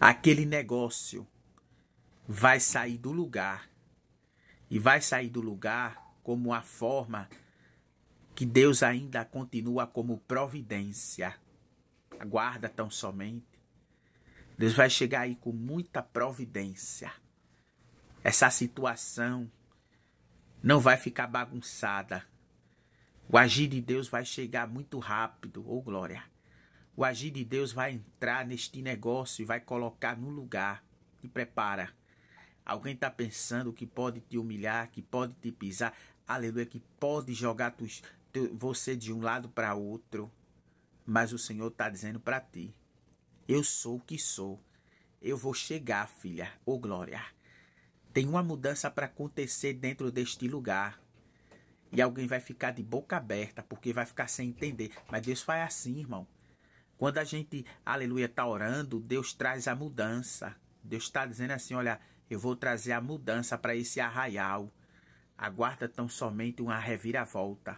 aquele negócio vai sair do lugar. E vai sair do lugar como a forma que Deus ainda continua como providência. Aguarda tão somente. Deus vai chegar aí com muita providência. Essa situação não vai ficar bagunçada. O agir de Deus vai chegar muito rápido, ô oh glória. O agir de Deus vai entrar neste negócio e vai colocar no lugar. Te prepara. Alguém está pensando que pode te humilhar, que pode te pisar, aleluia, que pode jogar tu, você de um lado para outro. Mas o Senhor está dizendo para ti: Eu sou o que sou. Eu vou chegar, filha, ô oh, glória. Tem uma mudança para acontecer dentro deste lugar. E alguém vai ficar de boca aberta porque vai ficar sem entender. Mas Deus faz assim, irmão. Quando a gente, aleluia, está orando, Deus traz a mudança. Deus está dizendo assim: olha, eu vou trazer a mudança para esse arraial. Aguarda tão somente uma reviravolta.